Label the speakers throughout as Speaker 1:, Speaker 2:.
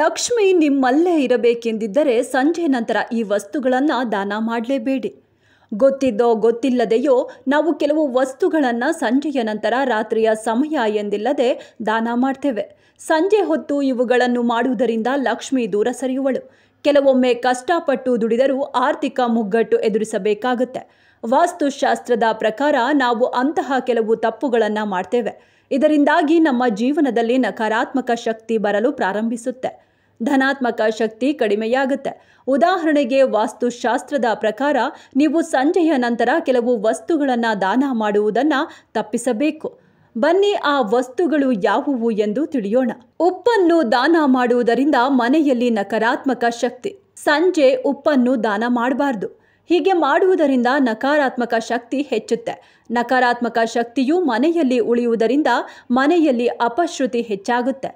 Speaker 1: ಲಕ್ಷ್ಮಿ ನಿಮ್ಮಲ್ಲೇ ಇರಬೇಕೆಂದಿದ್ದರೆ ಸಂಜೆ ನಂತರ ಈ ವಸ್ತುಗಳನ್ನು ದಾನ ಮಾಡಲೇಬೇಡಿ ಗೊತ್ತಿದ್ದೋ ಗೊತ್ತಿಲ್ಲದೆಯೋ ನಾವು ಕೆಲವು ವಸ್ತುಗಳನ್ನು ಸಂಜೆಯ ನಂತರ ರಾತ್ರಿಯ ಸಮಯ ಎಂದಿಲ್ಲದೆ ದಾನ ಮಾಡ್ತೇವೆ ಸಂಜೆ ಹೊತ್ತು ಇವುಗಳನ್ನು ಮಾಡುವುದರಿಂದ ಲಕ್ಷ್ಮಿ ದೂರ ಸರಿಯುವಳು ಕೆಲವೊಮ್ಮೆ ಕಷ್ಟಪಟ್ಟು ದುಡಿದರೂ ಆರ್ಥಿಕ ಮುಗ್ಗಟ್ಟು ಎದುರಿಸಬೇಕಾಗುತ್ತೆ ವಾಸ್ತುಶಾಸ್ತ್ರದ ಪ್ರಕಾರ ನಾವು ಅಂತಹ ಕೆಲವು ತಪ್ಪುಗಳನ್ನು ಮಾಡ್ತೇವೆ ಇದರಿಂದಾಗಿ ನಮ್ಮ ಜೀವನದಲ್ಲಿ ನಕಾರಾತ್ಮಕ ಶಕ್ತಿ ಬರಲು ಪ್ರಾರಂಭಿಸುತ್ತೆ ಧನಾತ್ಮಕ ಶಕ್ತಿ ಕಡಿಮೆಯಾಗುತ್ತೆ ಉದಾಹರಣೆಗೆ ವಾಸ್ತುಶಾಸ್ತ್ರದ ಪ್ರಕಾರ ನೀವು ಸಂಜೆಯ ನಂತರ ಕೆಲವು ವಸ್ತುಗಳನ್ನು ದಾನ ಮಾಡುವುದನ್ನು ತಪ್ಪಿಸಬೇಕು ಬನ್ನಿ ಆ ವಸ್ತುಗಳು ಯಾವುವು ಎಂದು ತಿಳಿಯೋಣ ಉಪ್ಪನ್ನು ದಾನ ಮಾಡುವುದರಿಂದ ಮನೆಯಲ್ಲಿ ನಕಾರಾತ್ಮಕ ಶಕ್ತಿ ಸಂಜೆ ಉಪ್ಪನ್ನು ದಾನ ಮಾಡಬಾರ್ದು ಹೀಗೆ ಮಾಡುವುದರಿಂದ ನಕಾರಾತ್ಮಕ ಶಕ್ತಿ ಹೆಚ್ಚುತ್ತೆ ನಕಾರಾತ್ಮಕ ಶಕ್ತಿಯು ಮನೆಯಲ್ಲಿ ಉಳಿಯುವುದರಿಂದ ಮನೆಯಲ್ಲಿ ಅಪಶ್ರುತಿ ಹೆಚ್ಚಾಗುತ್ತೆ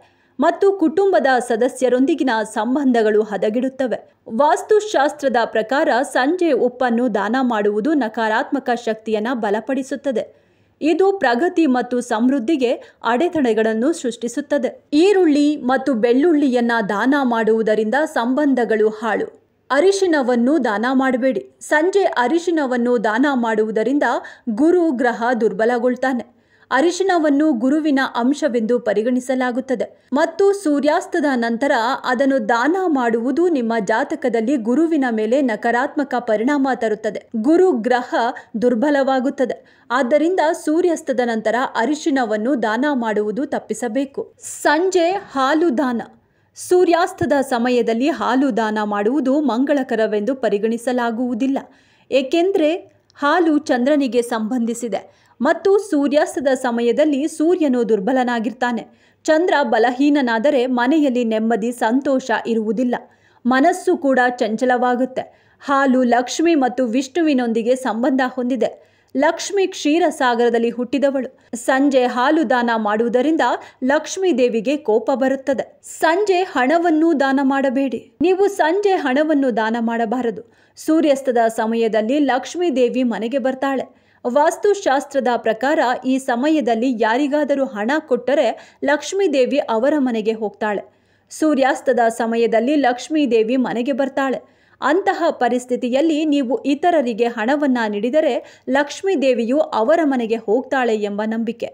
Speaker 1: ಮತ್ತು ಕುಟುಂಬದ ಸದಸ್ಯರೊಂದಿಗಿನ ಸಂಬಂಧಗಳು ಹದಗಿಡುತ್ತವೆ ವಾಸ್ತುಶಾಸ್ತ್ರದ ಪ್ರಕಾರ ಸಂಜೆ ಉಪ್ಪನ್ನು ದಾನ ಮಾಡುವುದು ನಕಾರಾತ್ಮಕ ಶಕ್ತಿಯನ್ನು ಬಲಪಡಿಸುತ್ತದೆ ಇದು ಪ್ರಗತಿ ಮತ್ತು ಸಮೃದ್ಧಿಗೆ ಅಡೆತಡೆಗಳನ್ನು ಸೃಷ್ಟಿಸುತ್ತದೆ ಈರುಳ್ಳಿ ಮತ್ತು ಬೆಳ್ಳುಳ್ಳಿಯನ್ನ ದಾನ ಮಾಡುವುದರಿಂದ ಸಂಬಂಧಗಳು ಹಾಳು ಅರಿಶಿನವನ್ನು ದಾನ ಮಾಡಬೇಡಿ ಸಂಜೆ ಅರಿಶಿನವನ್ನು ದಾನ ಮಾಡುವುದರಿಂದ ಗುರು ಗ್ರಹ ದುರ್ಬಲಗೊಳ್ತಾನೆ ಅರಿಶಿನವನ್ನು ಗುರುವಿನ ಅಂಶವೆಂದು ಪರಿಗಣಿಸಲಾಗುತ್ತದೆ ಮತ್ತು ಸೂರ್ಯಾಸ್ತದ ನಂತರ ಅದನ್ನು ದಾನ ಮಾಡುವುದು ನಿಮ್ಮ ಜಾತಕದಲ್ಲಿ ಗುರುವಿನ ಮೇಲೆ ನಕಾರಾತ್ಮಕ ಪರಿಣಾಮ ತರುತ್ತದೆ ಗುರು ಗ್ರಹ ದುರ್ಬಲವಾಗುತ್ತದೆ ಆದ್ದರಿಂದ ಸೂರ್ಯಾಸ್ತದ ನಂತರ ಅರಿಶಿನವನ್ನು ದಾನ ಮಾಡುವುದು ತಪ್ಪಿಸಬೇಕು ಸಂಜೆ ಹಾಲು ದಾನ ಸೂರ್ಯಾಸ್ತದ ಸಮಯದಲ್ಲಿ ಹಾಲು ದಾನ ಮಾಡುವುದು ಮಂಗಳಕರವೆಂದು ಪರಿಗಣಿಸಲಾಗುವುದಿಲ್ಲ ಏಕೆಂದರೆ ಹಾಲು ಚಂದ್ರನಿಗೆ ಸಂಬಂಧಿಸಿದೆ ಮತ್ತು ಸೂರ್ಯಾಸ್ತದ ಸಮಯದಲ್ಲಿ ಸೂರ್ಯನು ದುರ್ಬಲನಾಗಿರ್ತಾನೆ ಚಂದ್ರ ಬಲಹೀನನಾದರೆ ಮನೆಯಲ್ಲಿ ನೆಮ್ಮದಿ ಸಂತೋಷ ಇರುವುದಿಲ್ಲ ಮನಸ್ಸು ಕೂಡ ಚಂಚಲವಾಗುತ್ತೆ ಹಾಲು ಲಕ್ಷ್ಮಿ ಮತ್ತು ವಿಷ್ಣುವಿನೊಂದಿಗೆ ಸಂಬಂಧ ಹೊಂದಿದೆ ಲಕ್ಷ್ಮಿ ಕ್ಷೀರಸಾಗರದಲ್ಲಿ ಹುಟ್ಟಿದವಳು ಸಂಜೆ ಹಾಲು ದಾನ ಮಾಡುವುದರಿಂದ ಲಕ್ಷ್ಮೀ ದೇವಿಗೆ ಕೋಪ ಬರುತ್ತದೆ ಸಂಜೆ ಹಣವನ್ನು ದಾನ ಮಾಡಬೇಡಿ ನೀವು ಸಂಜೆ ಹಣವನ್ನು ದಾನ ಮಾಡಬಾರದು ಸೂರ್ಯಾಸ್ತದ ಸಮಯದಲ್ಲಿ ಲಕ್ಷ್ಮೀ ದೇವಿ ಮನೆಗೆ ಬರ್ತಾಳೆ ವಾಸ್ತುಶಾಸ್ತ್ರದ ಪ್ರಕಾರ ಈ ಸಮಯದಲ್ಲಿ ಯಾರಿಗಾದರೂ ಹಣ ಕೊಟ್ಟರೆ ಲಕ್ಷ್ಮೀದೇವಿ ಅವರ ಮನೆಗೆ ಹೋಗ್ತಾಳೆ ಸೂರ್ಯಾಸ್ತದ ಸಮಯದಲ್ಲಿ ಲಕ್ಷ್ಮೀದೇವಿ ಮನೆಗೆ ಬರ್ತಾಳೆ ಅಂತಹ ಪರಿಸ್ಥಿತಿಯಲ್ಲಿ ನೀವು ಇತರರಿಗೆ ಹಣವನ್ನು ನೀಡಿದರೆ ಲಕ್ಷ್ಮೀದೇವಿಯು ಅವರ ಮನೆಗೆ ಹೋಗ್ತಾಳೆ ಎಂಬ ನಂಬಿಕೆ